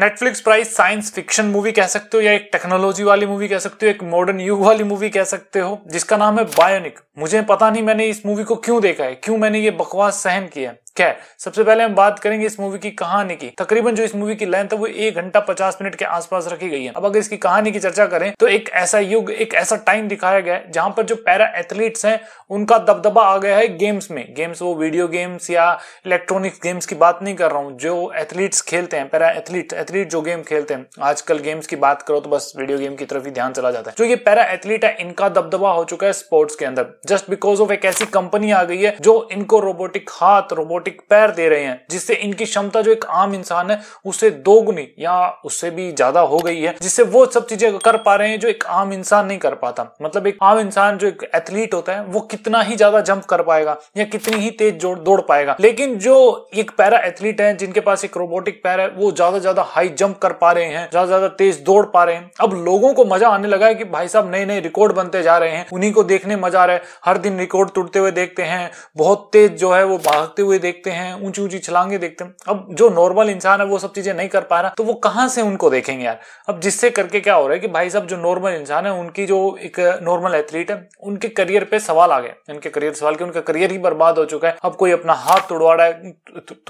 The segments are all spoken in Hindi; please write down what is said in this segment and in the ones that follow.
Netflix price science fiction movie कह सकते हो या एक टेक्नोलॉजी वाली मूवी कह सकते हो एक मॉडर्न युग वाली मूवी कह सकते हो जिसका नाम है बायोनिक मुझे पता नहीं मैंने इस मूवी को क्यों देखा है क्यों मैंने ये बकवास सहन किया क्या सबसे पहले हम बात करेंगे इस मूवी की कहानी की तकरीबन जो इस मूवी की लेंथ है वो एक घंटा पचास मिनट के आसपास रखी गई है अब अगर इसकी कहानी की चर्चा करें तो एक ऐसा युग एक ऐसा टाइम दिखाया गया है जहां पर जो पैरा एथलीट्स हैं उनका दबदबा आ गया है गेम्स में गेम्स वो वीडियो गेम्स या इलेक्ट्रॉनिक गेम्स की बात नहीं कर रहा हूँ जो एथलीट्स खेलते हैं पैरा एथलीट एथलीट जो गेम खेलते हैं आजकल गेम्स की बात करो तो बस वीडियो गेम की तरफ ही ध्यान चला जाता है जो ये पैरा एथलीट है इनका दबदबा हो चुका है स्पोर्ट्स के अंदर जस्ट बिकॉज ऑफ एक ऐसी कंपनी आ गई है जो इनको रोबोटिक हाथ रोबोट रोबोटिक पैर दे रहे हैं जिससे इनकी क्षमता जो एक आम इंसान है उससे दोगुनी या उससे भी ज्यादा हो गई है जिससे वो सब चीजें कर पा रहे हैं जो एक आम इंसान नहीं कर पाता मतलब एक आम इंसान जो एक एथलीट होता है वो कितना ही ज्यादा जंप कर पाएगा या कितनी ही तेज दौड़ पाएगा लेकिन जो एक पैरा एथलीट है जिनके पास एक रोबोटिक पैर है वो ज्यादा ज्यादा हाई जंप कर पा रहे हैं ज्यादा ज्यादा तेज दौड़ पा रहे हैं अब लोगों को मजा आने लगा है कि भाई साहब नए नए रिकॉर्ड बनते जा रहे हैं उन्हीं को देखने मजा आ रहा है हर दिन रिकॉर्ड टूटते हुए देखते हैं बहुत तेज जो है वो भागते हुए देखते हैं ऊंची ऊंची छलांगे देखते हैं अब जो नॉर्मल इंसान है वो सब चीजें नहीं कर पा रहा तो वो कहाँ से उनको देखेंगे यार अब जिससे करके क्या हो रहा है कि भाई साहब जो नॉर्मल इंसान है उनकी जो एक नॉर्मल एथलीट है उनके करियर पे सवाल आ गए उनके करियर सवाल के उनका करियर ही बर्बाद हो चुका है अब कोई अपना हाथ तोड़वा रहा है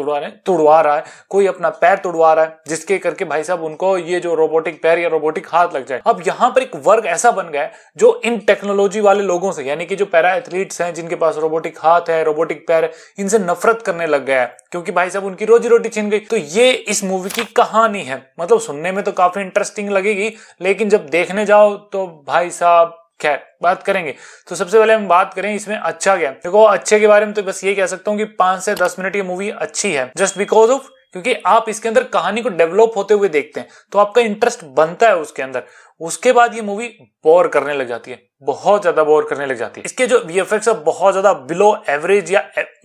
तोड़वा रहे तोड़वा रहा है कोई अपना पैर तोड़वा रहा है जिसके करके भाई साहब उनको ये जो रोबोटिक पैर या रोबोटिक हाथ लग जाए अब यहाँ पर एक वर्ग ऐसा बन गया है जो इन टेक्नोलॉजी वाले लोगों से यानी कि जो पैरा एथलीट्स हैं जिनके पास रोबोटिक हाथ है रोबोटिक पैर इनसे नफरत करने लग गया है क्योंकि भाई साहब उनकी रोजी रोटी छीन गई तो ये इस मूवी की कहानी है मतलब सुनने में तो काफी इंटरेस्टिंग लगेगी लेकिन जब देखने जाओ तो भाई साहब खैर बात करेंगे तो सबसे पहले हम बात करें इसमें अच्छा क्या देखो अच्छे के बारे में तो बस ये कह सकता हूँ कि पांच से दस मिनट ये मूवी अच्छी है जस्ट बिकॉज ऑफ क्योंकि आप इसके अंदर कहानी को डेवलप होते हुए देखते हैं तो आपका इंटरेस्ट बनता है उसके अंदर उसके बाद ये मूवी बोर करने लग जाती है बहुत ज्यादा बोर करने लग जाती है इसके जो वी एफ है बहुत ज्यादा बिलो एवरेज या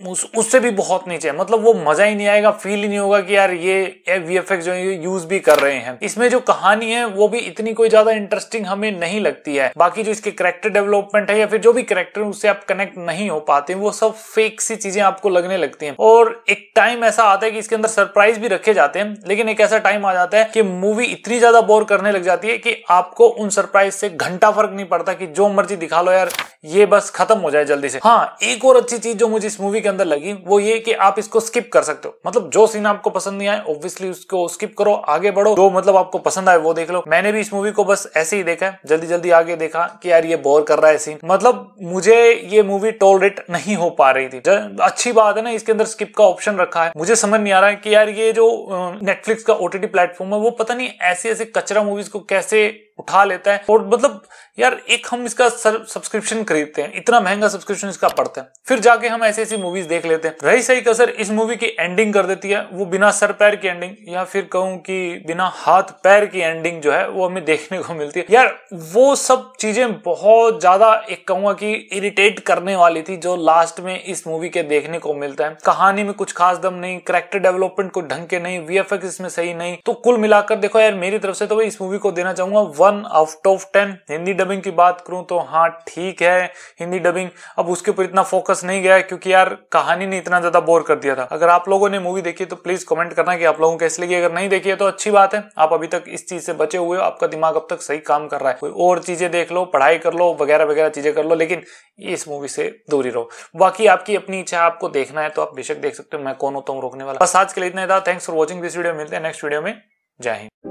उस, उससे भी बहुत नीचे है मतलब वो मजा ही नहीं आएगा फील ही नहीं होगा कि यार ये वी एफ जो है यूज भी कर रहे हैं इसमें जो कहानी है वो भी इतनी कोई ज्यादा इंटरेस्टिंग हमें नहीं लगती है बाकी जो इसके करेक्टर डेवलपमेंट है या फिर जो भी करेक्टर उससे आप कनेक्ट नहीं हो पाते वो सब फेक सी चीजें आपको लगने लगती है और एक टाइम ऐसा आता है कि इसके अंदर सरप्राइज भी रखे जाते हैं लेकिन एक ऐसा टाइम आ जाता है कि मूवी इतनी ज्यादा बोर करने लग जाती है कि आप आपको उन सरप्राइज से घंटा फर्क नहीं पड़ता कि जो मर्जी दिखा लो यार ये बस खत्म हो जाए जल्दी से हाँ एक और अच्छी चीज जो मुझे इस मूवी के अंदर लगी वो ये कि आप इसको स्किप कर सकते हो मतलब जो सीन आपको पसंद नहीं आए ऑब्वियसली उसको स्किप करो आगे बढ़ो जो मतलब आपको पसंद आए वो देख लो मैंने भी इस मूवी को बस ऐसे ही देखा जल्दी जल्दी आगे देखा कि यार ये बोर कर रहा है सीन मतलब मुझे ये मूवी टोलरेट नहीं हो पा रही थी अच्छी बात है ना इसके अंदर स्किप का ऑप्शन रखा है मुझे समझ नहीं आ रहा है कि यार ये जो नेटफ्लिक्स का ओटीटी प्लेटफॉर्म है वो पता नहीं ऐसी ऐसे कचरा मूवीज को कैसे उठा लेता है और मतलब यार एक हम इसका सब्सक्रिप्शन खरीदते हैं इतना महंगा सब्सक्रिप्शन इसका पड़ता है फिर जाके हम ऐसी ऐसी मूवीज देख लेते हैं रही सही कसर इस मूवी की एंडिंग कर देती है वो बिना सर पैर की एंडिंग या फिर कहूं कि बिना हाथ पैर की एंडिंग जो है वो हमें देखने को मिलती है यार वो सब चीजें बहुत ज्यादा एक कहूंगा कि इरिटेट करने वाली थी जो लास्ट में इस मूवी के देखने को मिलता है कहानी में कुछ खास दम नहीं करेक्टर डेवलपमेंट को ढंग के नहीं वी इसमें सही नहीं तो कुल मिलाकर देखो यार मेरी तरफ से तो इस मूवी को देना चाहूंगा one out of ten Hindi dubbing की बात करूं तो हाँ ठीक है हिंदी डबिंग अब उसके ऊपर इतना फोकस नहीं गया क्योंकि यार कहानी ने इतना ज्यादा बोर कर दिया था अगर आप लोगों ने मूवी देखी तो प्लीज कमेंट करना कि आप लोगों को कैसे लगी अगर नहीं देखी है तो अच्छी बात है आप अभी तक इस चीज से बचे हुए आपका दिमाग अब तक सही काम कर रहा है कोई और चीजें देख लो पढ़ाई कर लो वगैरह वगैरह चीजें कर लो लेकिन इस मूवी से दूरी रहो बाकी आपकी अपनी इच्छा आपको देखना है तो आप बेशक देख सकते हो मैं कौन होता हूँ रोकने वाला बस आज के लिए इतना था thanks for watching this video मिलते हैं नेक्स्ट वीडियो में जय हिंद